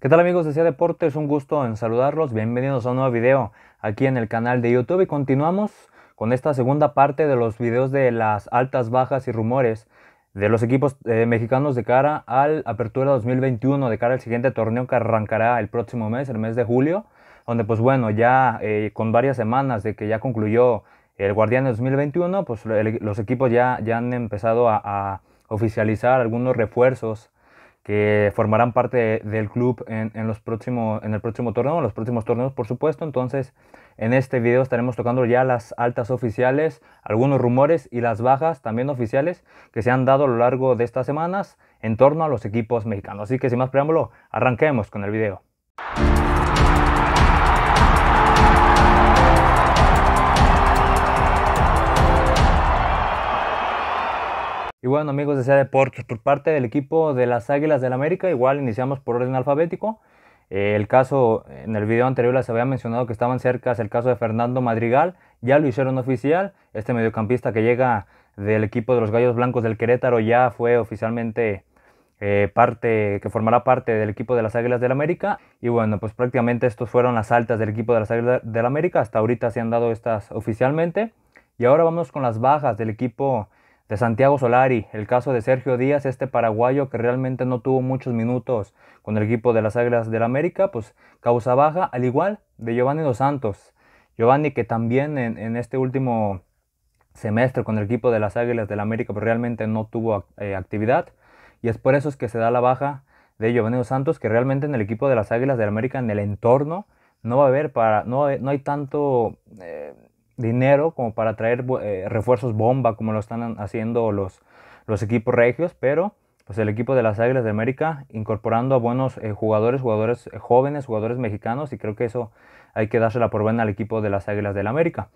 ¿Qué tal amigos de Sea Deportes? Un gusto en saludarlos. Bienvenidos a un nuevo video aquí en el canal de YouTube y continuamos con esta segunda parte de los videos de las altas, bajas y rumores de los equipos eh, mexicanos de cara al Apertura 2021, de cara al siguiente torneo que arrancará el próximo mes, el mes de julio, donde pues bueno, ya eh, con varias semanas de que ya concluyó el Guardián 2021, pues los equipos ya, ya han empezado a, a oficializar algunos refuerzos que formarán parte del club en, los próximos en el próximo torneo, en los próximos torneos por supuesto. Entonces en este video estaremos tocando ya las altas oficiales, algunos rumores y las bajas también oficiales que se han dado a lo largo de estas semanas en torno a los equipos mexicanos. Así que sin más preámbulo, arranquemos con el video. Y bueno, amigos de Sea Deportes, por parte del equipo de las Águilas del América, igual iniciamos por orden alfabético. Eh, el caso, en el video anterior les había mencionado que estaban cerca, el caso de Fernando Madrigal, ya lo hicieron oficial. Este mediocampista que llega del equipo de los Gallos Blancos del Querétaro ya fue oficialmente eh, parte, que formará parte del equipo de las Águilas del América. Y bueno, pues prácticamente estos fueron las altas del equipo de las Águilas del América. Hasta ahorita se han dado estas oficialmente. Y ahora vamos con las bajas del equipo de Santiago Solari, el caso de Sergio Díaz, este paraguayo que realmente no tuvo muchos minutos con el equipo de las Águilas del América, pues causa baja, al igual de Giovanni Dos Santos. Giovanni que también en, este último semestre con el equipo de las Águilas del América pues realmente no tuvo eh, actividad y es por eso es que se da la baja de Giovanni Dos Santos que realmente en el equipo de las Águilas del América en el entorno no va a haber para no, hay tanto eh, dinero como para traer eh, refuerzos bomba como lo están haciendo los, los equipos regios, pero pues el equipo de las Águilas de América incorporando a buenos eh, jugadores, jugadores eh, jóvenes, jugadores mexicanos y creo que eso hay que dársela por buena al equipo de las Águilas del América.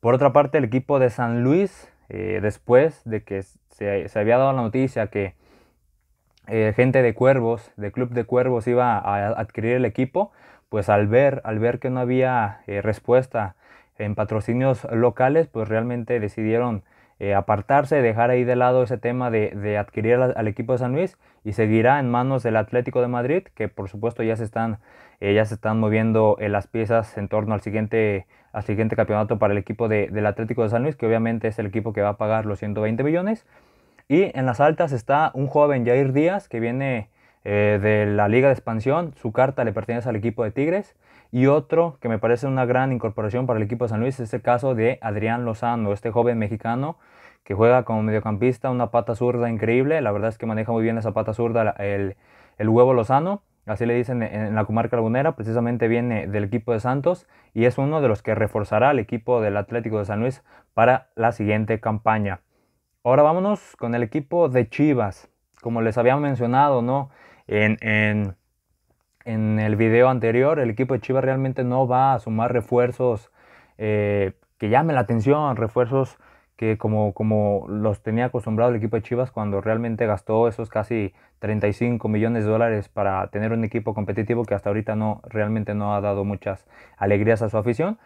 Por otra parte, el equipo de San Luis, después de que se, había dado la noticia que gente de Cuervos, de Club de Cuervos, iba a adquirir el equipo, pues al ver, al ver que no había respuesta en patrocinios locales, pues realmente decidieron eh, apartarse, dejar ahí de lado ese tema de, adquirir al, equipo de San Luis y seguirá en manos del Atlético de Madrid, que por supuesto ya se están, eh, ya se están moviendo eh, las piezas en torno al siguiente, al siguiente campeonato para el equipo del Atlético de San Luis, que obviamente es el equipo que va a pagar los 120 millones. Y en las altas está un joven Jair Díaz, que viene de la Liga de Expansión, su carta le pertenece al equipo de Tigres. Y otro que me parece una gran incorporación para el equipo de San Luis es el caso de Adrián Lozano, este joven mexicano que juega como mediocampista, una pata zurda increíble. La verdad es que maneja muy bien esa pata zurda, el, el huevo Lozano así le dicen en la comarca lagunera, precisamente viene del equipo de Santos y es uno de los que reforzará al equipo del Atlético de San Luis para la siguiente campaña. Ahora vámonos con el equipo de Chivas. Como les había mencionado, ¿no? En, en, en el video anterior, el equipo de Chivas realmente no va a sumar refuerzos eh, que llamen la atención, refuerzos que como, como los tenía acostumbrado el equipo de Chivas cuando realmente gastó esos casi 35 millones de dólares para tener un equipo competitivo que hasta ahorita no realmente no ha dado muchas alegrías a su afición.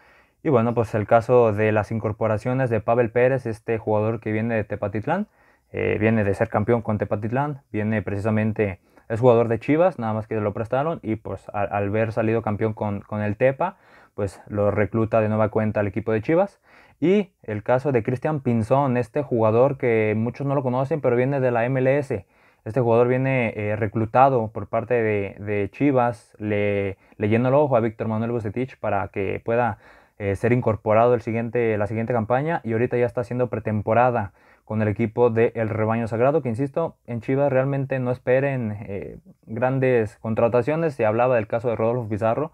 Y bueno, pues el caso de las incorporaciones de Pavel Pérez, este jugador que viene de Tepatitlán, eh, viene de ser campeón con Tepatitlán, viene precisamente es jugador de Chivas, nada más que lo prestaron y pues al, ver salido campeón con, el Tepa, pues lo recluta de nueva cuenta al equipo de Chivas. Y el caso de Cristian Pinzón, este jugador que muchos no lo conocen, pero viene de la MLS. Este jugador viene eh, reclutado por parte de, Chivas, le, le el ojo a Víctor Manuel Bucetich para que pueda eh, ser incorporado el siguiente, la siguiente campaña y ahorita ya está siendo pretemporada con el equipo del el rebaño sagrado, que insisto, en Chivas realmente no esperen eh, grandes contrataciones, se hablaba del caso de Rodolfo Pizarro,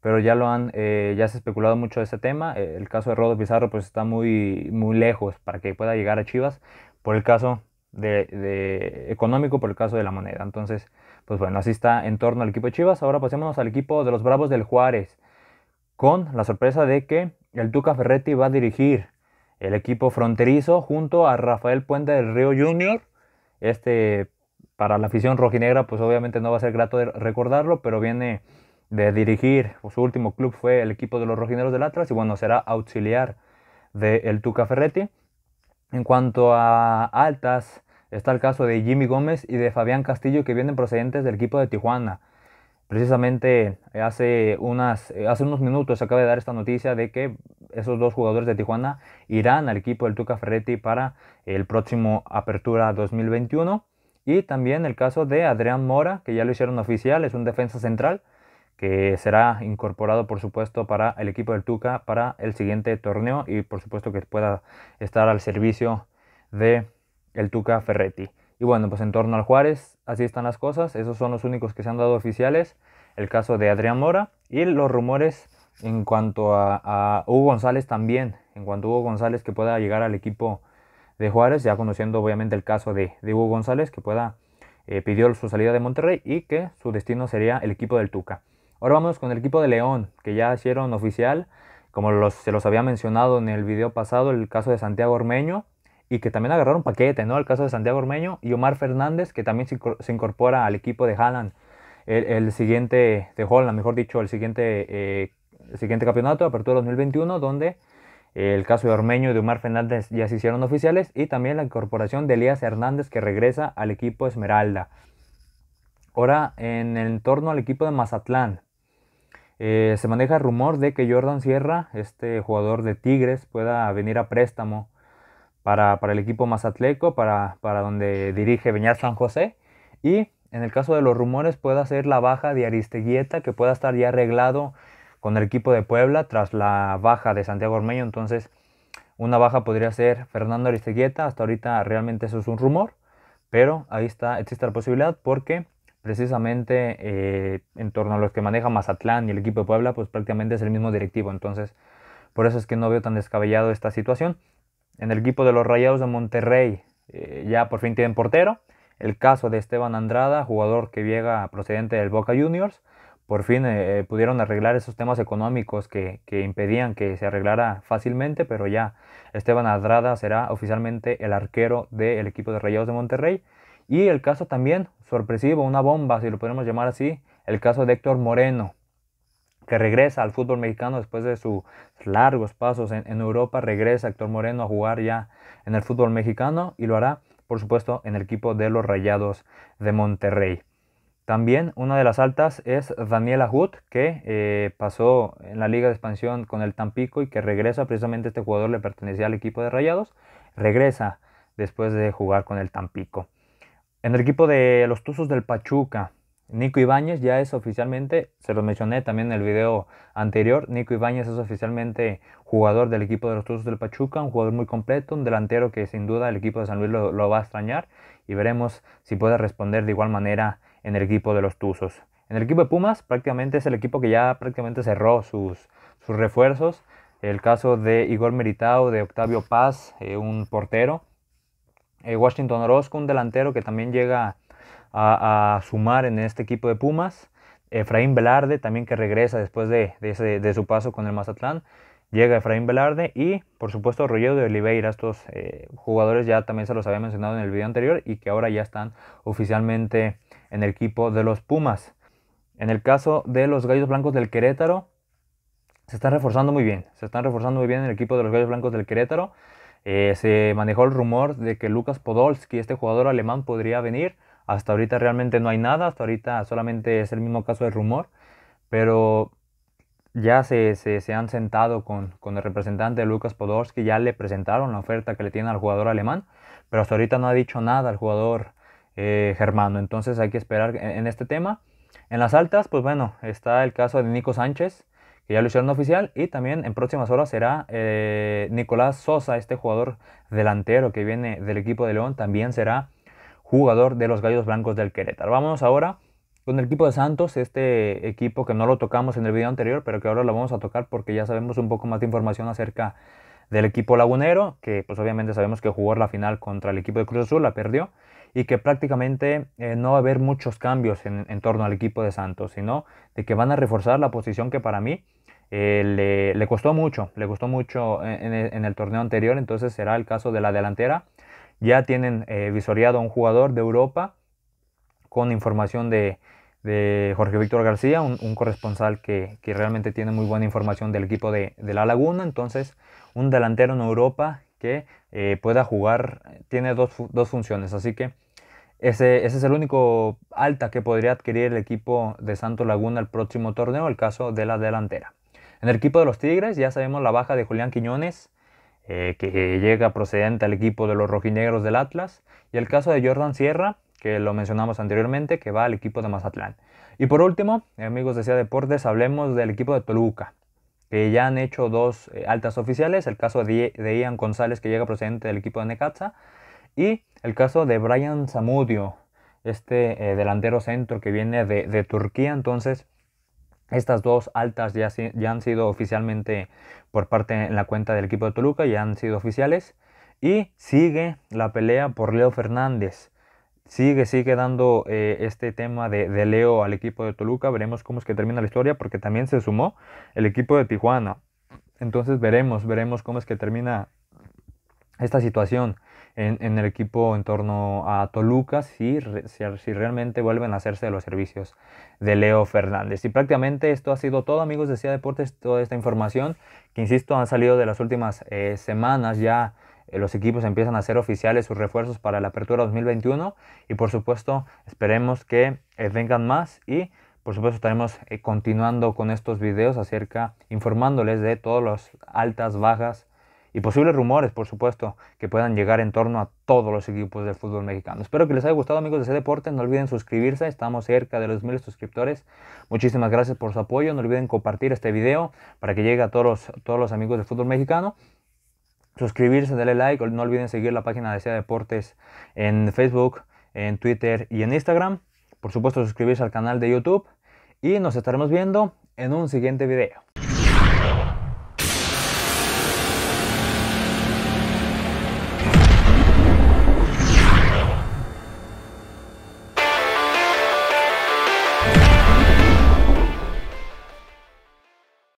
pero ya lo han, eh, ya se ha especulado mucho de ese tema, el caso de Rodolfo Pizarro pues está muy, muy lejos para que pueda llegar a Chivas, por el caso de, económico, por el caso de la moneda, entonces, pues bueno, así está en torno al equipo de Chivas, ahora pasémonos al equipo de los Bravos del Juárez, con la sorpresa de que el Tuca Ferretti va a dirigir el equipo fronterizo junto a Rafael Puente del Río Junior. Este, para la afición rojinegra, pues obviamente no va a ser grato de recordarlo, pero viene de dirigir, pues, su último club fue el equipo de los rojineros del Atlas y bueno, será auxiliar del de Tuca Ferretti. En cuanto a altas, está el caso de Jimmy Gómez y de Fabián Castillo que vienen procedentes del equipo de Tijuana. Precisamente eh, hace, eh, hace unos minutos se acaba de dar esta noticia de que esos dos jugadores de Tijuana irán al equipo del Tuca Ferretti para el próximo Apertura 2021. Y también el caso de Adrián Mora, que ya lo hicieron oficial, es un defensa central que será incorporado por supuesto para el equipo del Tuca para el siguiente torneo y por supuesto que pueda estar al servicio de el Tuca Ferretti. Y bueno, pues en torno al Juárez, así están las cosas. Esos son los únicos que se han dado oficiales. El caso de Adrián Mora y los rumores en cuanto a, Hugo González también. En cuanto a Hugo González que pueda llegar al equipo de Juárez, ya conociendo obviamente el caso de, Hugo González que pueda eh, pidió su salida de Monterrey y que su destino sería el equipo del Tuca. Ahora vamos con el equipo de León, que ya hicieron oficial, como se los había mencionado en el video pasado, el caso de Santiago Ormeño, y que también agarraron paquete, ¿no? El caso de Santiago Ormeño y Omar Fernández, que también se incorpora al equipo de Haaland, el, siguiente, de Holland, mejor dicho, el siguiente, eh, siguiente campeonato, Apertura 2021, donde el caso de Ormeño y de Omar Fernández ya se hicieron oficiales y también la incorporación de Elías Hernández que regresa al equipo Esmeralda. Ahora, en el entorno al equipo de Mazatlán, eh, se maneja rumor de que Jordan Sierra, este jugador de Tigres, pueda venir a préstamo para, el equipo mazatleco, para, para donde dirige Beñar San José. Y en el caso de los rumores, pueda ser la baja de Aristeguieta, que pueda estar ya arreglado con el equipo de Puebla tras la baja de Santiago Ormeño. Entonces, una baja podría ser Fernando Aristeguieta. Hasta ahorita realmente eso es un rumor, pero ahí está, existe la posibilidad porque precisamente eh, en torno a los que maneja Mazatlán y el equipo de Puebla, pues prácticamente es el mismo directivo. Entonces, por eso es que no veo tan descabellado esta situación en el equipo de los Rayados de Monterrey eh, ya por fin tienen portero. El caso de Esteban Andrada, jugador que llega procedente del Boca Juniors, por fin eh, eh, pudieron arreglar esos temas económicos que, que, impedían que se arreglara fácilmente, pero ya Esteban Andrada será oficialmente el arquero del equipo de Rayados de Monterrey. Y el caso también sorpresivo, una bomba, si lo podemos llamar así, el caso de Héctor Moreno, que regresa al fútbol mexicano después de sus largos pasos en, Europa, regresa Héctor Moreno a jugar ya en el fútbol mexicano y lo hará, por supuesto, en el equipo de los Rayados de Monterrey. También una de las altas es Daniela Hood, que eh, pasó en la Liga de Expansión con el Tampico y que regresa, precisamente este jugador le pertenecía al equipo de Rayados, regresa después de jugar con el Tampico. En el equipo de los Tuzos del Pachuca, Nico Ibáñez ya es oficialmente, se lo mencioné también en el video anterior, Nico Ibáñez es oficialmente jugador del equipo de los Tuzos del Pachuca, un jugador muy completo, un delantero que sin duda el equipo de San Luis lo, va a extrañar y veremos si puede responder de igual manera en el equipo de los Tuzos. En el equipo de Pumas prácticamente es el equipo que ya prácticamente cerró sus, refuerzos, el caso de Igor Meritao, de Octavio Paz, eh, un portero, eh, Washington Orozco, un delantero que también llega a, sumar en este equipo de Pumas. Efraín Velarde también que regresa después de, su paso con el Mazatlán. Llega Efraín Velarde y por supuesto rollo de Oliveira, estos eh, jugadores ya también se los había mencionado en el video anterior y que ahora ya están oficialmente en el equipo de los Pumas. En el caso de los Gallos Blancos del Querétaro, se está reforzando muy bien, se están reforzando muy bien en el equipo de los Gallos Blancos del Querétaro. Eh, se manejó el rumor de que Lucas Podolski, este jugador alemán, podría venir. Hasta ahorita realmente no hay nada, hasta ahorita solamente es el mismo caso de rumor, pero ya se, han sentado con, el representante de Lucas Podolski, ya le presentaron la oferta que le tiene al jugador alemán, pero hasta ahorita no ha dicho nada al jugador eh, germano, entonces hay que esperar en, este tema. En las altas, pues bueno, está el caso de Nico Sánchez, que ya lo hicieron oficial, y también en próximas horas será eh, Nicolás Sosa, este jugador delantero que viene del equipo de León, también será jugador de los Gallos Blancos del Querétaro. Vamos ahora con el equipo de Santos, este equipo que no lo tocamos en el video anterior, pero que ahora lo vamos a tocar porque ya sabemos un poco más de información acerca del equipo lagunero, que pues obviamente sabemos que jugó la final contra el equipo de Cruz Azul, la perdió, y que prácticamente eh, no va a haber muchos cambios en, torno al equipo de Santos, sino de que van a reforzar la posición que para mí eh, le, costó mucho, le costó mucho eh, en el torneo anterior, entonces será el caso de la delantera ya tienen eh, visoreado a un jugador de Europa con información de, Jorge Víctor García, un, corresponsal que, realmente tiene muy buena información del equipo de, La Laguna. Entonces, un delantero en Europa que eh, pueda jugar, tiene dos, funciones. Así que ese, ese, es el único alta que podría adquirir el equipo de Santo Laguna el próximo torneo, el caso de la delantera. En el equipo de los Tigres ya sabemos la baja de Julián Quiñones, eh, que llega procedente al equipo de los rojinegros del Atlas, y el caso de Jordan Sierra, que lo mencionamos anteriormente, que va al equipo de Mazatlán. Y por último, eh, amigos de Cia Deportes, hablemos del equipo de Toluca, que ya han hecho dos eh, altas oficiales, el caso de Ian González, que llega procedente del equipo de Necaxa, y el caso de Brian Zamudio, este delantero centro que viene de Turquía, entonces estas dos altas ya, han sido oficialmente por parte en la cuenta del equipo de Toluca, ya han sido oficiales. Y sigue la pelea por Leo Fernández. Sigue, sigue dando eh, este tema de, de, Leo al equipo de Toluca. Veremos cómo es que termina la historia porque también se sumó el equipo de Tijuana. Entonces veremos, veremos cómo es que termina esta situación en, el equipo en torno a Toluca si, si, realmente vuelven a hacerse de los servicios de Leo Fernández. Y prácticamente esto ha sido todo, amigos de CIA Deportes, toda esta información que, insisto, han salido de las últimas eh, semanas ya. Eh, los equipos empiezan a hacer oficiales sus refuerzos para la apertura 2021 y por supuesto esperemos que eh, vengan más y por supuesto estaremos continuando con estos videos acerca informándoles de todas las altas, bajas, y posibles rumores, por supuesto, que puedan llegar en torno a todos los equipos del fútbol mexicano. Espero que les haya gustado, amigos de C Deportes. No olviden suscribirse, estamos cerca de los mil suscriptores. Muchísimas gracias por su apoyo. No olviden compartir este video para que llegue a todos, todos los amigos del fútbol mexicano suscribirse, darle like, no olviden seguir la página de Sea Deportes en Facebook, en Twitter y en Instagram. Por supuesto, suscribirse al canal de YouTube y nos estaremos viendo en un siguiente video.